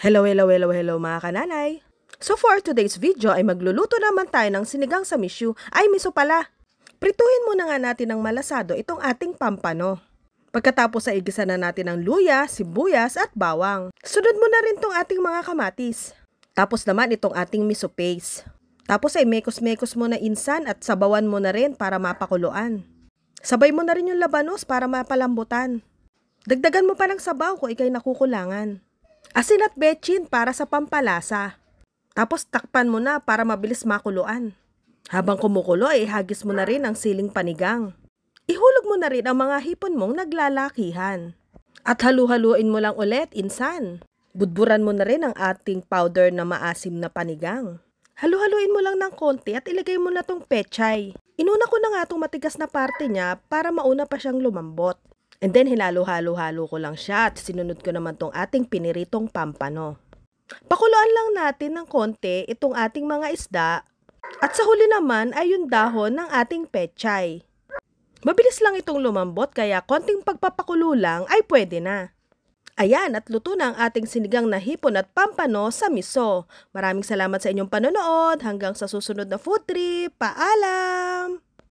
Hello, hello, hello, hello mga kananay! So for today's video ay magluluto naman tayo ng sinigang sa misyu, ay miso pala. Prituhin muna nga natin ng malasado itong ating pampano. Pagkatapos ay igisa na natin ang luya, sibuyas at bawang. Sunod mo na rin tong ating mga kamatis. Tapos naman itong ating miso paste. Tapos ay mekos-mekos mo na insan at sabawan mo na rin para mapakuluan. Sabay mo na rin yung labanos para mapalambutan. Dagdagan mo pa ng sabaw kung ikay nakukulangan. Asin at bechin para sa pampalasa. Tapos takpan mo na para mabilis makuluan. Habang kumukulo ay eh, ihagis mo na rin ang siling panigang. Ihulog mo na rin ang mga hipon mong naglalakihan. At halu-haluin mo lang ulit, insan. Budburan mo na rin ang ating powder na maasim na panigang. Halu-haluin mo lang ng konti at ilagay mo na tong pechay. Inuna ko na nga matigas na parte niya para mauna pa siyang lumambot. And then hinalo-halo-halo ko lang siya at sinunod ko naman tong ating piniritong pampano. Pakuluan lang natin ng konti itong ating mga isda at sa huli naman ay yung dahon ng ating pechay. Mabilis lang itong lumambot kaya konting pagpapakulo lang ay pwede na. Ayan at luto na ang ating sinigang na hipon at pampano sa miso. Maraming salamat sa inyong panonood. Hanggang sa susunod na food trip. Paalam!